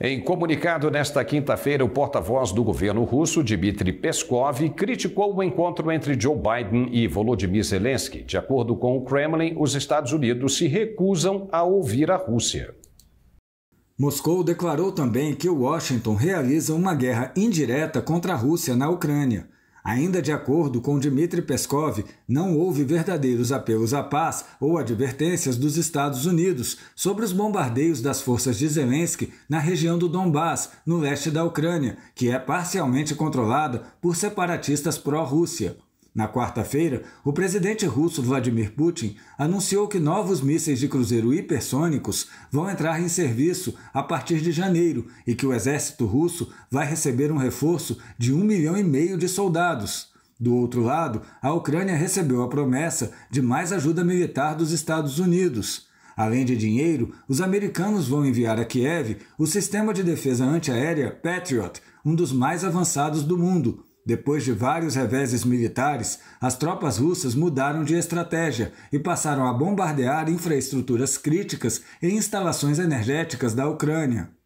Em comunicado nesta quinta-feira, o porta-voz do governo russo, Dmitry Peskov, criticou o encontro entre Joe Biden e Volodymyr Zelensky. De acordo com o Kremlin, os Estados Unidos se recusam a ouvir a Rússia. Moscou declarou também que Washington realiza uma guerra indireta contra a Rússia na Ucrânia Ainda de acordo com Dmitry Peskov, não houve verdadeiros apelos à paz ou advertências dos Estados Unidos sobre os bombardeios das forças de Zelensky na região do Donbass, no leste da Ucrânia, que é parcialmente controlada por separatistas pró-Rússia. Na quarta-feira, o presidente russo Vladimir Putin anunciou que novos mísseis de cruzeiro hipersônicos vão entrar em serviço a partir de janeiro e que o exército russo vai receber um reforço de um milhão e meio de soldados. Do outro lado, a Ucrânia recebeu a promessa de mais ajuda militar dos Estados Unidos. Além de dinheiro, os americanos vão enviar a Kiev o sistema de defesa antiaérea Patriot, um dos mais avançados do mundo, depois de vários reveses militares, as tropas russas mudaram de estratégia e passaram a bombardear infraestruturas críticas e instalações energéticas da Ucrânia.